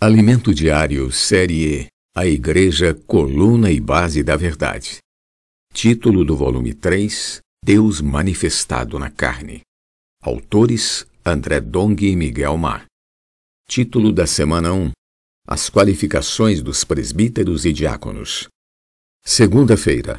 Alimento Diário, Série E A Igreja, Coluna e Base da Verdade. Título do volume 3 Deus Manifestado na Carne. Autores André Dong e Miguel Mar. Título da Semana 1 As Qualificações dos Presbíteros e Diáconos. Segunda-feira.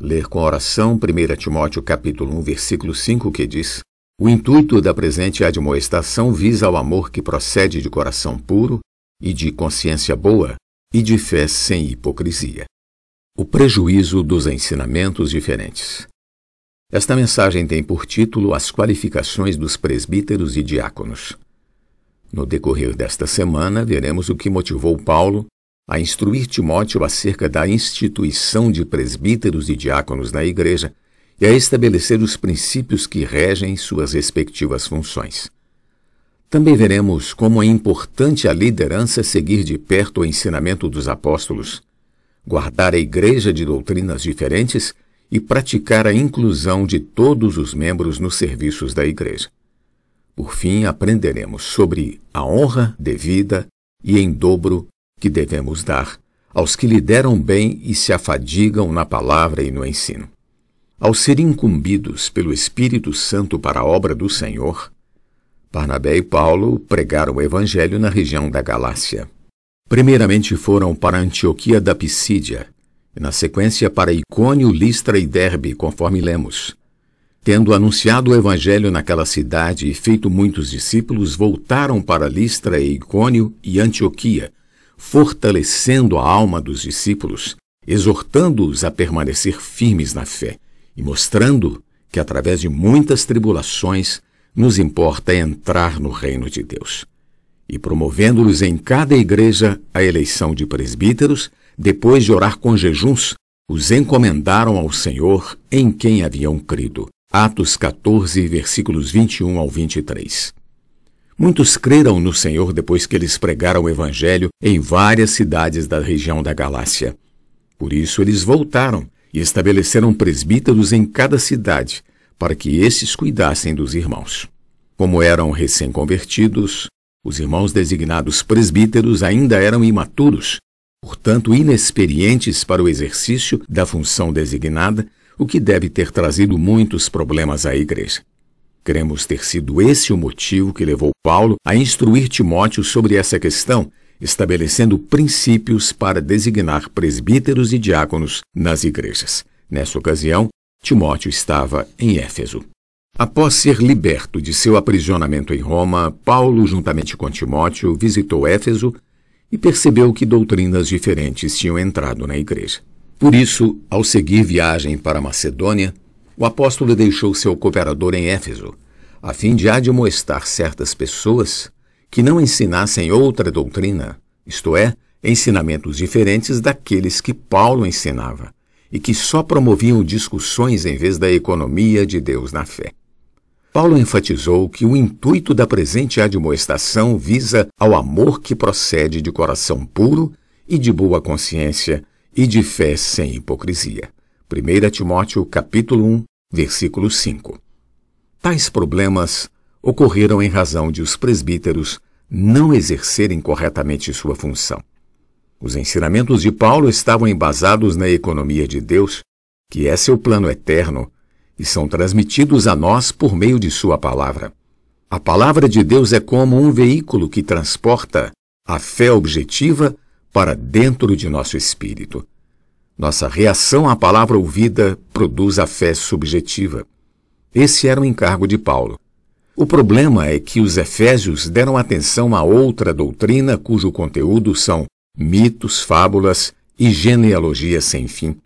Ler com oração 1 Timóteo capítulo 1, versículo 5, que diz: O intuito da presente admoestação visa ao amor que procede de coração puro e de consciência boa, e de fé sem hipocrisia. O prejuízo dos ensinamentos diferentes. Esta mensagem tem por título As qualificações dos presbíteros e diáconos. No decorrer desta semana, veremos o que motivou Paulo a instruir Timóteo acerca da instituição de presbíteros e diáconos na igreja e a estabelecer os princípios que regem suas respectivas funções. Também veremos como é importante a liderança seguir de perto o ensinamento dos apóstolos, guardar a igreja de doutrinas diferentes e praticar a inclusão de todos os membros nos serviços da igreja. Por fim, aprenderemos sobre a honra devida e em dobro que devemos dar aos que lideram bem e se afadigam na palavra e no ensino. Ao ser incumbidos pelo Espírito Santo para a obra do Senhor, Barnabé e Paulo pregaram o evangelho na região da Galácia. Primeiramente foram para Antioquia da Pisídia, e na sequência para Icônio, Listra e Derbe, conforme lemos. Tendo anunciado o evangelho naquela cidade e feito muitos discípulos, voltaram para Listra e Icônio e Antioquia, fortalecendo a alma dos discípulos, exortando-os a permanecer firmes na fé e mostrando que através de muitas tribulações nos importa entrar no reino de Deus e promovendo-lhes em cada igreja a eleição de presbíteros, depois de orar com jejuns, os encomendaram ao Senhor em quem haviam crido. Atos 14, versículos 21 ao 23. Muitos creram no Senhor depois que eles pregaram o Evangelho em várias cidades da região da Galácia. Por isso eles voltaram e estabeleceram presbíteros em cada cidade, para que esses cuidassem dos irmãos. Como eram recém-convertidos, os irmãos designados presbíteros ainda eram imaturos, portanto inexperientes para o exercício da função designada, o que deve ter trazido muitos problemas à igreja. Queremos ter sido esse o motivo que levou Paulo a instruir Timóteo sobre essa questão, estabelecendo princípios para designar presbíteros e diáconos nas igrejas. Nessa ocasião, Timóteo estava em Éfeso. Após ser liberto de seu aprisionamento em Roma, Paulo, juntamente com Timóteo, visitou Éfeso e percebeu que doutrinas diferentes tinham entrado na igreja. Por isso, ao seguir viagem para Macedônia, o apóstolo deixou seu cooperador em Éfeso, a fim de admoestar certas pessoas que não ensinassem outra doutrina, isto é, ensinamentos diferentes daqueles que Paulo ensinava, e que só promoviam discussões em vez da economia de Deus na fé. Paulo enfatizou que o intuito da presente admoestação visa ao amor que procede de coração puro e de boa consciência e de fé sem hipocrisia. 1 Timóteo capítulo 1, versículo 5. Tais problemas ocorreram em razão de os presbíteros não exercerem corretamente sua função. Os ensinamentos de Paulo estavam embasados na economia de Deus, que é seu plano eterno, e são transmitidos a nós por meio de sua palavra. A palavra de Deus é como um veículo que transporta a fé objetiva para dentro de nosso espírito. Nossa reação à palavra ouvida produz a fé subjetiva. Esse era o encargo de Paulo. O problema é que os efésios deram atenção a outra doutrina cujo conteúdo são mitos, fábulas e genealogias sem fim.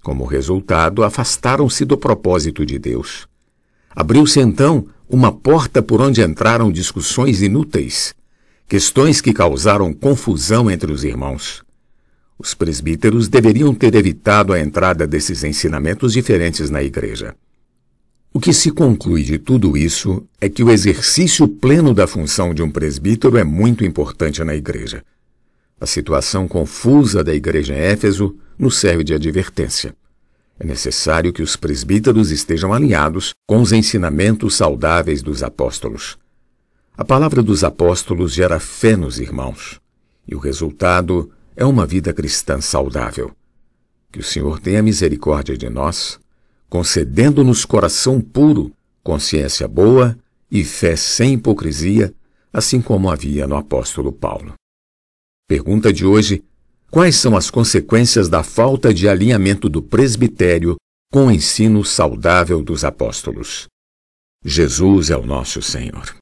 Como resultado, afastaram-se do propósito de Deus. Abriu-se então uma porta por onde entraram discussões inúteis, questões que causaram confusão entre os irmãos. Os presbíteros deveriam ter evitado a entrada desses ensinamentos diferentes na igreja. O que se conclui de tudo isso é que o exercício pleno da função de um presbítero é muito importante na igreja. A situação confusa da igreja em Éfeso nos serve de advertência. É necessário que os presbíteros estejam alinhados com os ensinamentos saudáveis dos apóstolos. A palavra dos apóstolos gera fé nos irmãos, e o resultado é uma vida cristã saudável. Que o Senhor tenha misericórdia de nós, concedendo-nos coração puro, consciência boa e fé sem hipocrisia, assim como havia no apóstolo Paulo. Pergunta de hoje: Quais são as consequências da falta de alinhamento do presbitério com o ensino saudável dos apóstolos? Jesus é o nosso Senhor.